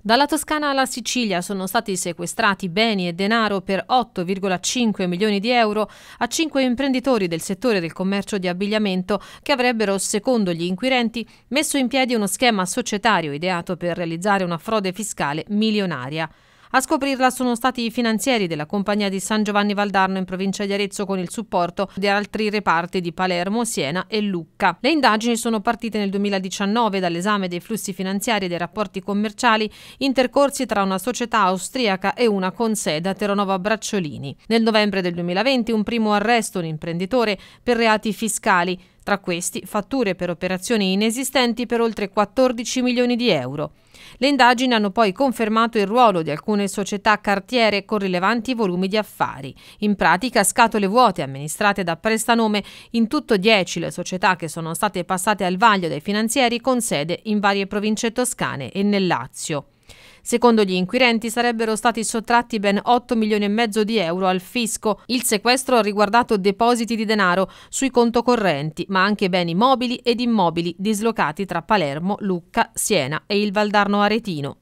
Dalla Toscana alla Sicilia sono stati sequestrati beni e denaro per 8,5 milioni di euro a cinque imprenditori del settore del commercio di abbigliamento che avrebbero, secondo gli inquirenti, messo in piedi uno schema societario ideato per realizzare una frode fiscale milionaria. A scoprirla sono stati i finanzieri della compagnia di San Giovanni Valdarno in provincia di Arezzo con il supporto di altri reparti di Palermo, Siena e Lucca. Le indagini sono partite nel 2019 dall'esame dei flussi finanziari e dei rapporti commerciali intercorsi tra una società austriaca e una con sede a Teronova Bracciolini. Nel novembre del 2020 un primo arresto un imprenditore per reati fiscali, tra questi fatture per operazioni inesistenti per oltre 14 milioni di euro. Le indagini hanno poi confermato il ruolo di alcune società cartiere con rilevanti volumi di affari, in pratica scatole vuote amministrate da prestanome, in tutto 10 le società che sono state passate al vaglio dai finanzieri con sede in varie province toscane e nel Lazio. Secondo gli inquirenti sarebbero stati sottratti ben 8 milioni e mezzo di euro al fisco. Il sequestro ha riguardato depositi di denaro sui conto correnti, ma anche beni mobili ed immobili dislocati tra Palermo, Lucca, Siena e il Valdarno Aretino.